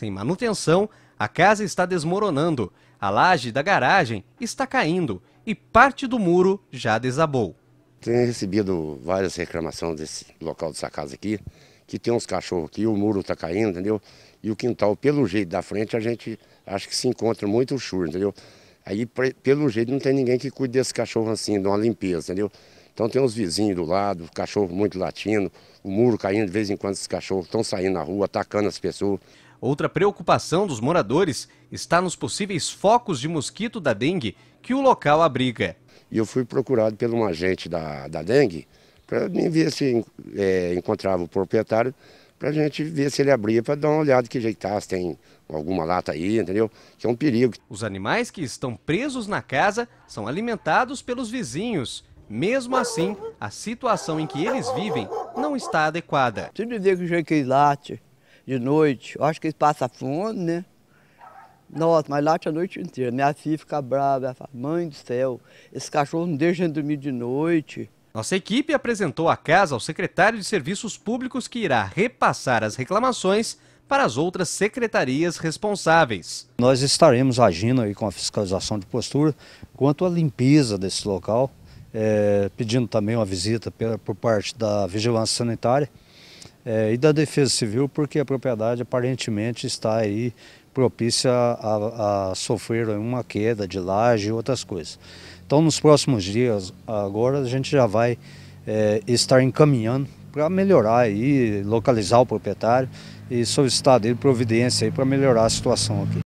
Sem manutenção, a casa está desmoronando, a laje da garagem está caindo e parte do muro já desabou. Tenho recebido várias reclamações desse local dessa casa aqui, que tem uns cachorros aqui, o muro está caindo, entendeu? E o quintal, pelo jeito da frente, a gente acha que se encontra muito churro, entendeu? Aí, pelo jeito, não tem ninguém que cuide desse cachorro assim, de uma limpeza, entendeu? Então tem uns vizinhos do lado, cachorro muito latindo, o muro caindo, de vez em quando esses cachorros estão saindo na rua, atacando as pessoas. Outra preocupação dos moradores está nos possíveis focos de mosquito da dengue que o local abriga. E eu fui procurado por um agente da, da dengue para ver se é, encontrava o proprietário, para a gente ver se ele abria para dar uma olhada que jeitasse tá, tem alguma lata aí, entendeu? Que é um perigo. Os animais que estão presos na casa são alimentados pelos vizinhos. Mesmo assim, a situação em que eles vivem não está adequada. Tudo dia que o jequei late, de noite. Eu acho que eles passam fome, né? Nossa, mas late a noite inteira. Minha filha fica brava, ela fala, mãe do céu, esse cachorro não deixa de dormir de noite. Nossa equipe apresentou a casa ao secretário de Serviços Públicos que irá repassar as reclamações para as outras secretarias responsáveis. Nós estaremos agindo aí com a fiscalização de postura quanto à limpeza desse local, é, pedindo também uma visita por parte da Vigilância Sanitária, é, e da Defesa Civil, porque a propriedade aparentemente está aí propícia a, a sofrer uma queda de laje e outras coisas. Então, nos próximos dias, agora a gente já vai é, estar encaminhando para melhorar e localizar o proprietário e solicitar dele providência para melhorar a situação aqui.